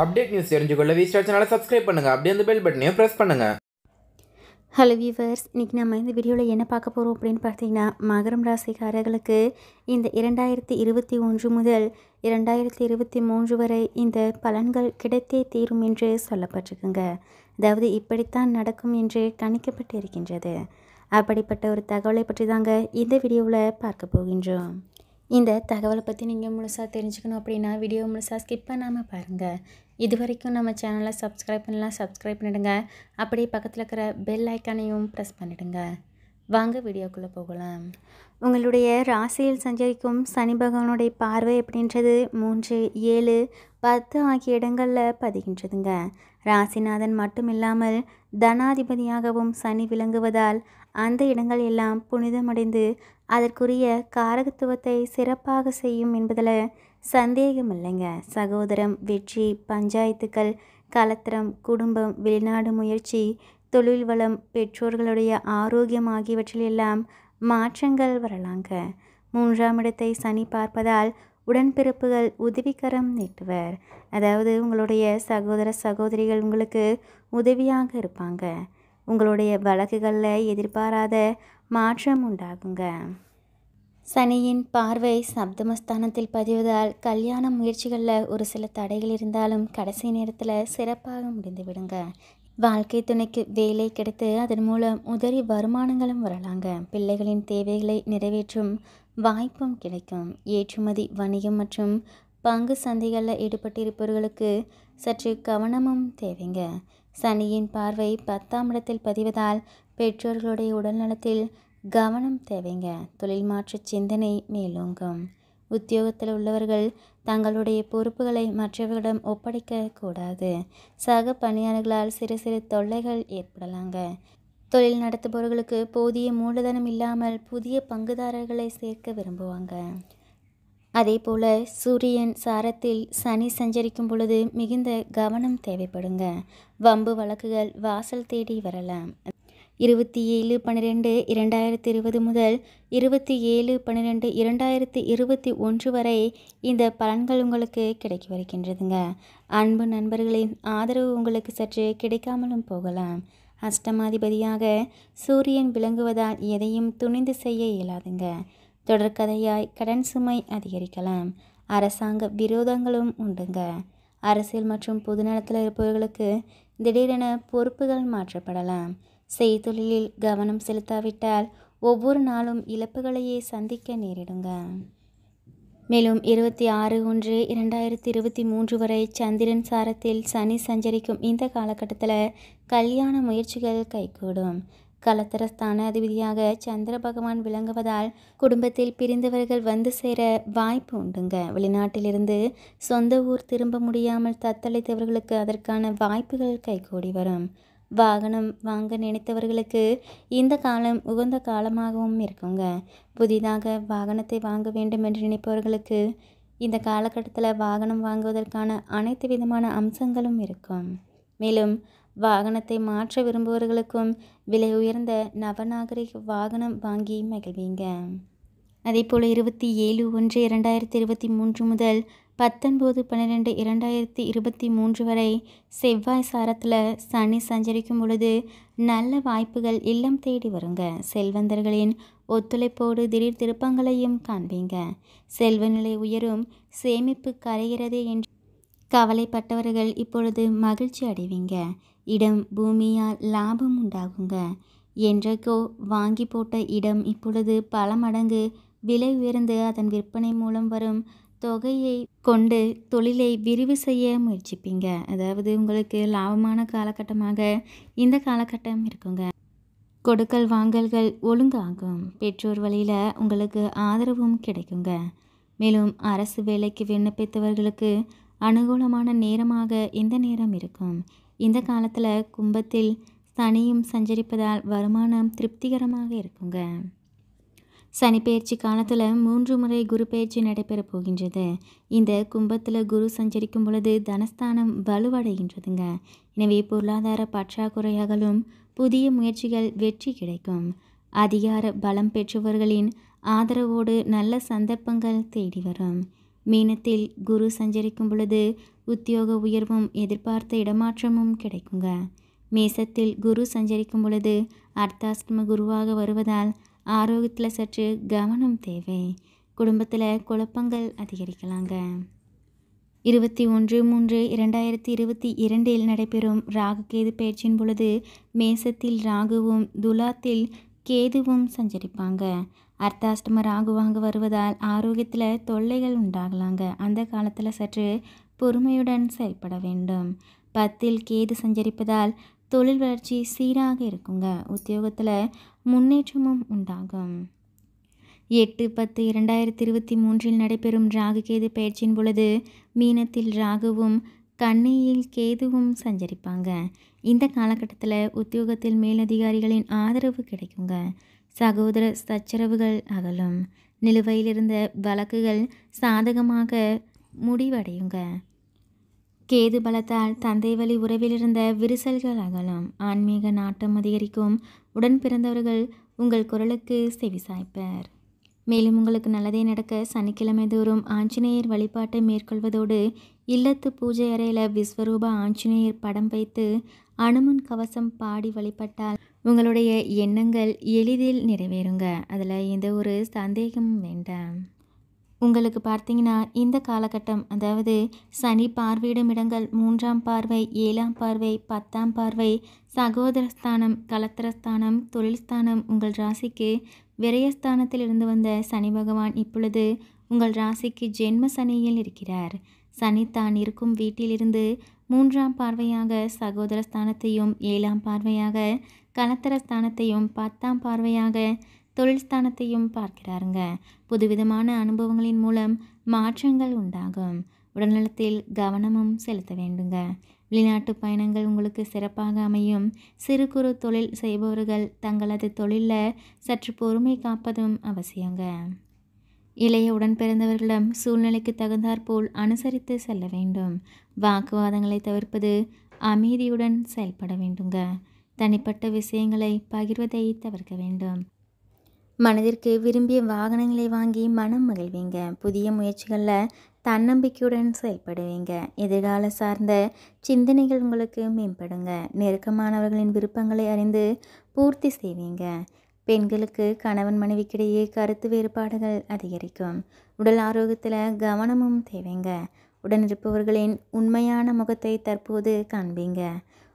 update news தெரிஞ்சுக்கொள்ள V star சேனலை subscribe பண்ணுங்கள் அப்படியே அந்த பெல் பட்டனையும் ப்ரெஸ் பண்ணுங்கள் ஹலோ வியூவர்ஸ் இன்றைக்கி நம்ம இந்த வீடியோவில் என்ன பார்க்க போகிறோம் அப்படின்னு பார்த்தீங்கன்னா மகரம் ராசிக்காரர்களுக்கு இந்த இரண்டாயிரத்தி இருபத்தி ஒன்று முதல் இரண்டாயிரத்தி இருபத்தி மூன்று வரை இந்த பலன்கள் கிடைத்தே தீரும் என்று சொல்லப்பட்டிருக்குங்க அதாவது இப்படித்தான் நடக்கும் என்று கணிக்கப்பட்டு இருக்கின்றது அப்படிப்பட்ட ஒரு தகவலை பற்றி தாங்க இந்த வீடியோவில் பார்க்க போகின்றோம் இந்த தகவலை பற்றி நீங்கள் முழுசாக தெரிஞ்சுக்கணும் அப்படின்னா வீடியோ முழுசாக ஸ்கிப் பண்ணாமல் பாருங்கள் இது வரைக்கும் நம்ம சேனலை சப்ஸ்கிரைப் பண்ணலாம் சப்ஸ்கிரைப் பண்ணிடுங்க அப்படியே பக்கத்தில் இருக்கிற பெல் ஐக்கானையும் ப்ரெஸ் பண்ணிவிடுங்க வாங்க வீடியோக்குள்ளே போகலாம் உங்களுடைய ராசியில் சஞ்சரிக்கும் சனி பகவானுடைய பார்வை அப்படின்றது மூன்று ஏழு பத்து ஆகிய இடங்களில் பதிகின்றதுங்க ராசிநாதன் மட்டும் இல்லாமல் தனாதிபதியாகவும் சனி விளங்குவதால் அந்த இடங்கள் எல்லாம் புனிதமடைந்து அதற்குரிய காரகத்துவத்தை சிறப்பாக செய்யும் என்பதில் சந்தேகம் இல்லைங்க சகோதரம் வெற்றி பஞ்சாயத்துக்கள் கலத்திரம் குடும்பம் வெளிநாடு முயற்சி தொழில் வளம் பெற்றோர்களுடைய ஆரோக்கியம் ஆகியவற்றில் எல்லாம் மாற்றங்கள் வரலாங்க மூன்றாம் இடத்தை சனி பார்ப்பதால் உடன்பிறப்புகள் உதவிகரம் நீட்டுவர் அதாவது உங்களுடைய சகோதர சகோதரிகள் உங்களுக்கு உதவியாக இருப்பாங்க உங்களுடைய வழக்குகளில் எதிர்பாராத மாற்றம் உண்டாகுங்க சனியின் பார்வை சப்தமஸ்தானத்தில் பதிவதால் கல்யாண முயற்சிகளில் ஒரு சில தடைகள் இருந்தாலும் கடைசி நேரத்தில் சிறப்பாக முடிந்து விடுங்க வாழ்க்கை துணைக்கு வேலை கிடைத்து அதன் மூலம் உதறி வருமானங்களும் வரலாங்க பிள்ளைகளின் தேவைகளை நிறைவேற்றும் வாய்ப்பும் கிடைக்கும் ஏற்றுமதி வணிகம் மற்றும் பங்கு சந்தைகளில் ஈடுபட்டிருப்பவர்களுக்கு சற்று கவனமும் தேவைங்க சனியின் பார்வை பத்தாம் இடத்தில் பதிவதால் பெற்றோர்களுடைய உடல்நலத்தில் கவனம் தேவைங்க தொழில் மாற்று சிந்தனை மேலோங்கும் உத்தியோகத்தில் உள்ளவர்கள் தங்களுடைய பொறுப்புகளை மற்றவர்களிடம் ஒப்படைக்க கூடாது சக பணியாளர்களால் சிறு சிறு தொல்லைகள் ஏற்படலாங்க தொழில் நடத்துபவர்களுக்கு போதிய மூலதனம் இல்லாமல் புதிய பங்குதாரர்களை சேர்க்க விரும்புவாங்க அதே போல் சூரியன் சாரத்தில் சனி சஞ்சரிக்கும் பொழுது மிகுந்த கவனம் தேவைப்படுங்க வம்பு வழக்குகள் வாசல் தேடி வரலாம் இருபத்தி ஏழு பன்னிரெண்டு இரண்டாயிரத்தி இருபது முதல் இருபத்தி ஏழு பன்னிரெண்டு இரண்டாயிரத்தி இருபத்தி ஒன்று வரை இந்த பலன்கள் உங்களுக்கு கிடைக்க வருகின்றதுங்க அன்பு நண்பர்களின் ஆதரவு உங்களுக்கு சற்று கிடைக்காமலும் போகலாம் அஷ்டமாதிபதியாக சூரியன் விளங்குவதால் எதையும் துணிந்து செய்ய இயலாதுங்க தொடர்கதையாய் கடன் சுமை அதிகரிக்கலாம் அரசாங்க விரோதங்களும் உண்டுங்க அரசியல் மற்றும் பொதுநலத்தில் இருப்பவர்களுக்கு திடீரென பொறுப்புகள் மாற்றப்படலாம் செய்தொழிலில் கவனம் செலுத்தாவிட்டால் ஒவ்வொரு நாளும் இழப்புகளையே சந்திக்க நேரிடுங்க மேலும் இருபத்தி ஆறு ஒன்று இரண்டாயிரத்தி இருபத்தி மூன்று வரை சந்திரன் சாரத்தில் சனி சஞ்சரிக்கும் இந்த காலகட்டத்தில் கல்யாண முயற்சிகள் கைகூடும் கலத்தரஸ்தான அதிபதியாக சந்திர பகவான் விளங்குவதால் குடும்பத்தில் பிரிந்தவர்கள் வந்து சேர வாய்ப்பு உண்டுங்க வெளிநாட்டிலிருந்து சொந்த ஊர் திரும்ப முடியாமல் தத்தளித்தவர்களுக்கு அதற்கான வாய்ப்புகள் கைகூடி வரும் வாகனம் வாங்க நினைத்தவர்களுக்கு இந்த காலம் உகந்த காலமாகவும் இருக்குங்க புதிதாக வாகனத்தை வாங்க வேண்டும் என்று நினைப்பவர்களுக்கு இந்த காலகட்டத்தில் வாகனம் வாங்குவதற்கான அனைத்து விதமான அம்சங்களும் இருக்கும் மேலும் வாகனத்தை மாற்ற விரும்புவர்களுக்கும் விலை உயர்ந்த நவநாகரிக வாகனம் வாங்கி மகிழ்வீங்க அதேபோல் இருபத்தி ஏழு ஒன்று இரண்டாயிரத்தி இருபத்தி மூன்று முதல் பத்தொன்பது பன்னிரெண்டு இரண்டாயிரத்தி இருபத்தி மூன்று வரை செவ்வாய் சாரத்தில் சனி சஞ்சரிக்கும் பொழுது நல்ல வாய்ப்புகள் இல்லம் தேடி வருங்க செல்வந்தர்களின் ஒத்துழைப்போடு திடீர் திருப்பங்களையும் காண்பீங்க செல்வநிலை உயரும் சேமிப்பு கரைகிறது என்று கவலைப்பட்டவர்கள் இப்பொழுது மகிழ்ச்சி அடைவீங்க இடம் பூமியால் லாபம் உண்டாகுங்க என்றைக்கோ வாங்கி போட்ட இடம் இப்பொழுது பல மடங்கு விலை உயர்ந்து அதன் விற்பனை மூலம் வரும் தொகையை கொண்டு தொழிலை விரிவு செய்ய முயற்சிப்பீங்க அதாவது உங்களுக்கு லாபமான காலகட்டமாக இந்த காலகட்டம் இருக்குங்க கொடுக்கல் வாங்கல்கள் ஒழுங்காகும் பெற்றோர் வழியில் உங்களுக்கு ஆதரவும் கிடைக்குங்க மேலும் அரசு வேலைக்கு விண்ணப்பித்தவர்களுக்கு அனுகூலமான நேரமாக இந்த நேரம் இருக்கும் இந்த காலத்தில் கும்பத்தில் சனியும் சஞ்சரிப்பதால் வருமானம் திருப்திகரமாக இருக்குங்க சனி பயிற்சி காலத்தில் மூன்று முறை குரு பயிற்சி நடைபெற போகின்றது இந்த கும்பத்தில் குரு சஞ்சரிக்கும் பொழுது தனஸ்தானம் வலுவடைகின்றதுங்க எனவே பொருளாதார பற்றாக்குறையாகலும் புதிய முயற்சிகள் வெற்றி கிடைக்கும் அதிகார பலம் பெற்றவர்களின் ஆதரவோடு நல்ல சந்தர்ப்பங்கள் தேடி வரும் மீனத்தில் குரு சஞ்சரிக்கும் பொழுது உத்தியோக உயர்வும் எதிர்பார்த்த இடமாற்றமும் கிடைக்குங்க மேசத்தில் குரு சஞ்சரிக்கும் பொழுது அர்த்தாஷ்டம குருவாக வருவதால் ஆரோக்கியத்தில் சற்று கவனம் தேவை குடும்பத்தில் குழப்பங்கள் அதிகரிக்கலாங்க இருபத்தி ஒன்று மூன்று இரண்டாயிரத்தி இருபத்தி இரண்டில் நடைபெறும் ராகு கேது பயிற்சியின் பொழுது மேசத்தில் ராகுவும் துலாத்தில் கேதுவும் சஞ்சரிப்பாங்க அர்த்தாஷ்டம ராகுவாங்க வருவதால் ஆரோக்கியத்தில் தொல்லைகள் உண்டாகலாங்க அந்த காலத்தில் சற்று பொறுமையுடன் செயல்பட வேண்டும் பத்தில் கேது சஞ்சரிப்பதால் தொழில் வளர்ச்சி சீராக இருக்குங்க உத்தியோகத்தில் முன்னேற்றமும் உண்டாகும் எட்டு பத்து இரண்டாயிரத்தி இருபத்தி மூன்றில் நடைபெறும் ராகு கேது பயிற்சியின் பொழுது மீனத்தில் ராகுவும் கண்ணியில் கேதுவும் சஞ்சரிப்பாங்க இந்த காலகட்டத்தில் உத்தியோகத்தில் மேலதிகாரிகளின் ஆதரவு கிடைக்குங்க சகோதர சச்சரவுகள் அகலும் நிலுவையில் இருந்த வழக்குகள் சாதகமாக முடிவடையுங்க கேது பலத்தால் தந்தை வழி உறவிலிருந்த விரிசல்கள் அகலும் ஆன்மீக நாட்டம் அதிகரிக்கும் உடன் பிறந்தவர்கள் உங்கள் குரலுக்கு செவிசாய்ப்பர் மேலும் உங்களுக்கு நல்லதே நடக்க சனிக்கிழமை தோறும் ஆஞ்சநேயர் வழிபாட்டை மேற்கொள்வதோடு இல்லத்து பூஜை அறையில் விஸ்வரூப ஆஞ்சநேயர் படம் வைத்து அனுமன் கவசம் பாடி வழிபட்டால் உங்களுடைய எண்ணங்கள் எளிதில் நிறைவேறுங்க அதில் எந்த ஒரு சந்தேகமும் வேண்டாம் உங்களுக்கு பார்த்தீங்கன்னா இந்த காலகட்டம் அதாவது சனி பார்வையிடும் இடங்கள் மூன்றாம் பார்வை ஏழாம் பார்வை பத்தாம் பார்வை சகோதரஸ்தானம் கலத்திரஸ்தானம் தொழில்ஸ்தானம் உங்கள் ராசிக்கு இருந்து வந்த சனி பகவான் இப்பொழுது உங்கள் ராசிக்கு ஜென்ம சனியில் இருக்கிறார் சனி தான் இருக்கும் வீட்டிலிருந்து மூன்றாம் பார்வையாக சகோதரஸ்தானத்தையும் ஏழாம் பார்வையாக ஸ்தானத்தையும் பத்தாம் பார்வையாக தொழில் ஸ்தானத்தையும் பார்க்கிறாருங்க புதுவிதமான அனுபவங்களின் மூலம் மாற்றங்கள் உண்டாகும் உடல்நலத்தில் கவனமும் செலுத்த வேண்டுங்க வெளிநாட்டு பயணங்கள் உங்களுக்கு சிறப்பாக அமையும் சிறு குறு தொழில் செய்பவர்கள் தங்களது தொழிலில் சற்று பொறுமை காப்பதும் அவசியங்க இளைய உடன் பிறந்தவர்களிடம் சூழ்நிலைக்கு தகுந்தாற்போல் அனுசரித்து செல்ல வேண்டும் வாக்குவாதங்களை தவிர்ப்பது அமைதியுடன் செயல்பட வேண்டுங்க தனிப்பட்ட விஷயங்களை பகிர்வதை தவிர்க்க வேண்டும் மனதிற்கு விரும்பிய வாகனங்களை வாங்கி மனம் மகிழ்வீங்க புதிய முயற்சிகளில் தன்னம்பிக்கையுடன் செயல்படுவீங்க எதிர்கால சார்ந்த சிந்தனைகள் உங்களுக்கு மேம்படுங்க நெருக்கமானவர்களின் விருப்பங்களை அறிந்து பூர்த்தி செய்வீங்க பெண்களுக்கு கணவன் மனைவிக்கிடையே கருத்து வேறுபாடுகள் அதிகரிக்கும் உடல் ஆரோக்கியத்தில் கவனமும் தேவைங்க உடனிருப்பவர்களின் உண்மையான முகத்தை தற்போது காண்பீங்க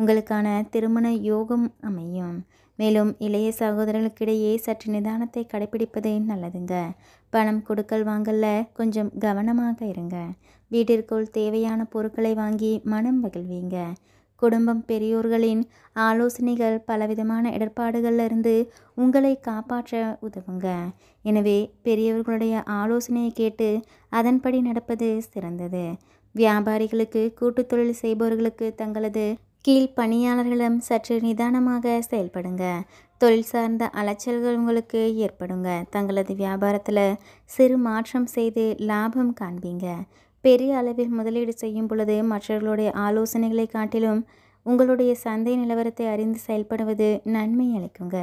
உங்களுக்கான திருமண யோகம் அமையும் மேலும் இளைய சகோதரர்களுக்கிடையே சற்று நிதானத்தை கடைபிடிப்பது நல்லதுங்க பணம் கொடுக்கல் வாங்கல்ல கொஞ்சம் கவனமாக இருங்க வீட்டிற்குள் தேவையான பொருட்களை வாங்கி மனம் மகிழ்வீங்க குடும்பம் பெரியோர்களின் ஆலோசனைகள் பலவிதமான இடர்பாடுகளிலிருந்து உங்களை காப்பாற்ற உதவுங்க எனவே பெரியவர்களுடைய ஆலோசனையை கேட்டு அதன்படி நடப்பது சிறந்தது வியாபாரிகளுக்கு கூட்டுத்தொழில் செய்பவர்களுக்கு தங்களது கீழ் பணியாளர்களும் சற்று நிதானமாக செயல்படுங்க தொழில் சார்ந்த அலைச்சல்கள் உங்களுக்கு ஏற்படுங்க தங்களது வியாபாரத்தில் சிறு மாற்றம் செய்து லாபம் காண்பீங்க பெரிய அளவில் முதலீடு செய்யும் பொழுது மற்றவர்களுடைய ஆலோசனைகளை காட்டிலும் உங்களுடைய சந்தை நிலவரத்தை அறிந்து செயல்படுவது நன்மை அளிக்குங்க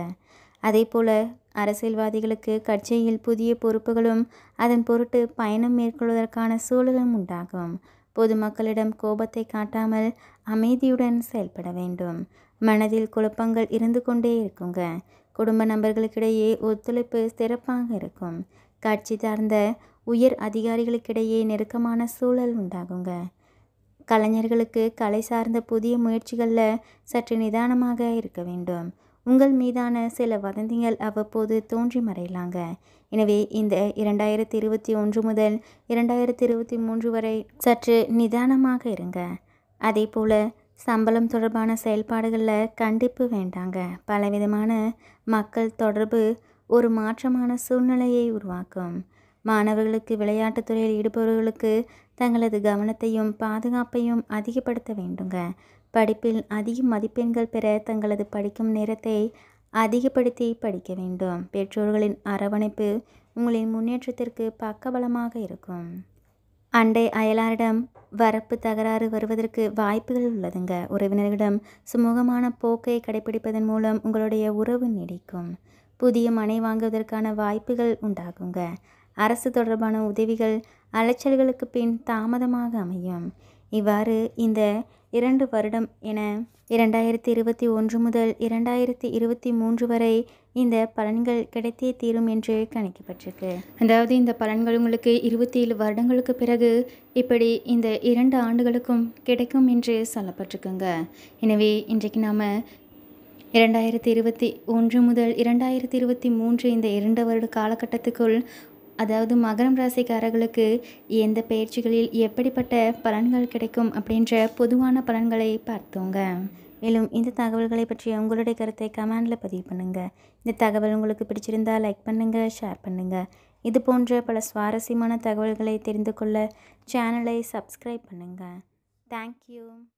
அதே போல் அரசியல்வாதிகளுக்கு கட்சியில் புதிய பொறுப்புகளும் அதன் பொருட்டு பயணம் மேற்கொள்வதற்கான சூழலும் உண்டாகும் பொதுமக்களிடம் கோபத்தை காட்டாமல் அமைதியுடன் செயல்பட வேண்டும் மனதில் குழப்பங்கள் இருந்து கொண்டே இருக்குங்க குடும்ப நபர்களுக்கிடையே ஒத்துழைப்பு சிறப்பாக இருக்கும் கட்சி சார்ந்த உயர் அதிகாரிகளுக்கிடையே நெருக்கமான சூழல் உண்டாகுங்க கலைஞர்களுக்கு கலை சார்ந்த புதிய முயற்சிகளில் சற்று நிதானமாக இருக்க வேண்டும் உங்கள் மீதான சில வதந்திகள் அவ்வப்போது தோன்றி மறையலாங்க எனவே இந்த இரண்டாயிரத்தி இருபத்தி ஒன்று முதல் இரண்டாயிரத்தி இருபத்தி மூன்று வரை சற்று நிதானமாக இருங்க அதே போல் சம்பளம் தொடர்பான செயல்பாடுகளில் கண்டிப்பு வேண்டாங்க பலவிதமான மக்கள் தொடர்பு ஒரு மாற்றமான சூழ்நிலையை உருவாக்கும் மாணவர்களுக்கு விளையாட்டுத் துறையில் ஈடுபவர்களுக்கு தங்களது கவனத்தையும் பாதுகாப்பையும் அதிகப்படுத்த வேண்டுங்க படிப்பில் அதிக மதிப்பெண்கள் பெற தங்களது படிக்கும் நேரத்தை அதிகப்படுத்தி படிக்க வேண்டும் பெற்றோர்களின் அரவணைப்பு உங்களின் முன்னேற்றத்திற்கு பக்கபலமாக இருக்கும் அண்டை அயலாரிடம் வரப்பு தகராறு வருவதற்கு வாய்ப்புகள் உள்ளதுங்க உறவினர்களிடம் சுமூகமான போக்கை கடைபிடிப்பதன் மூலம் உங்களுடைய உறவு நீடிக்கும் புதிய மனை வாங்குவதற்கான வாய்ப்புகள் உண்டாகுங்க அரசு தொடர்பான உதவிகள் அலைச்சல்களுக்கு பின் தாமதமாக அமையும் இவ்வாறு இந்த இரண்டு வருடம் என இரண்டாயிரத்தி இருபத்தி ஒன்று முதல் இரண்டாயிரத்தி இருபத்தி மூன்று வரை இந்த பலன்கள் கிடைத்தே தீரும் என்று கணிக்கப்பட்டிருக்கு அதாவது இந்த பலன்கள் உங்களுக்கு இருபத்தி ஏழு வருடங்களுக்கு பிறகு இப்படி இந்த இரண்டு ஆண்டுகளுக்கும் கிடைக்கும் என்று சொல்லப்பட்டிருக்குங்க எனவே இன்றைக்கு நாம் இரண்டாயிரத்தி இருபத்தி ஒன்று முதல் இரண்டாயிரத்தி இருபத்தி மூன்று இந்த இரண்டு வருட காலகட்டத்துக்குள் அதாவது மகரம் ராசிக்காரர்களுக்கு எந்த பயிற்சிகளில் எப்படிப்பட்ட பலன்கள் கிடைக்கும் அப்படின்ற பொதுவான பலன்களை பார்த்தோங்க மேலும் இந்த தகவல்களை பற்றிய உங்களுடைய கருத்தை கமெண்டில் பதிவு பண்ணுங்கள் இந்த தகவல் உங்களுக்கு பிடிச்சிருந்தால் லைக் பண்ணுங்கள் ஷேர் பண்ணுங்கள் இது போன்ற பல சுவாரஸ்யமான தகவல்களை தெரிந்து கொள்ள சேனலை சப்ஸ்கிரைப் பண்ணுங்கள் தேங்க்யூ